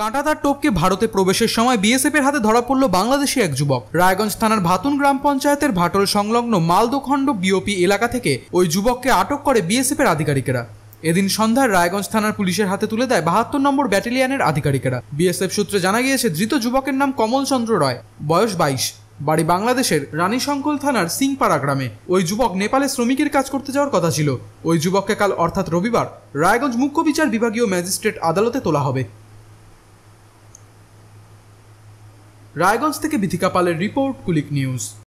কাঁটাতার টোপকে ভারতে প্রবেশের সময় বিএসএফের হাতে ধরা পড়ল বাংলাদেশি এক যুবক রায়গঞ্জ থানার ভাতুন গ্রাম পঞ্চায়েতের ভাটল সংলগ্ন মালদোখণ্ড বিওপি এলাকা থেকে ওই যুবককে আটক করে বিএসএফের আধিকারিকেরা এদিন সন্ধ্যায় রায়গঞ্জ থানার পুলিশের হাতে তুলে দেয় বাহাত্তর নম্বর ব্যাটালিয়ানের আধিকারিকেরা বিএসএফ সূত্রে জানা গিয়েছে ধৃত যুবকের নাম কমলচন্দ্র রায় বয়স বাইশ বাড়ি বাংলাদেশের রানীশঙ্কল থানার সিংপাড়া গ্রামে ওই যুবক নেপালে শ্রমিকের কাজ করতে যাওয়ার কথা ছিল ওই যুবককে কাল অর্থাৎ রবিবার রায়গঞ্জ মুখ্য বিচার বিভাগীয় ম্যাজিস্ট্রেট আদালতে তোলা হবে রায়গঞ্জ থেকে বিথিকা পালের রিপোর্ট কুলিক নিউজ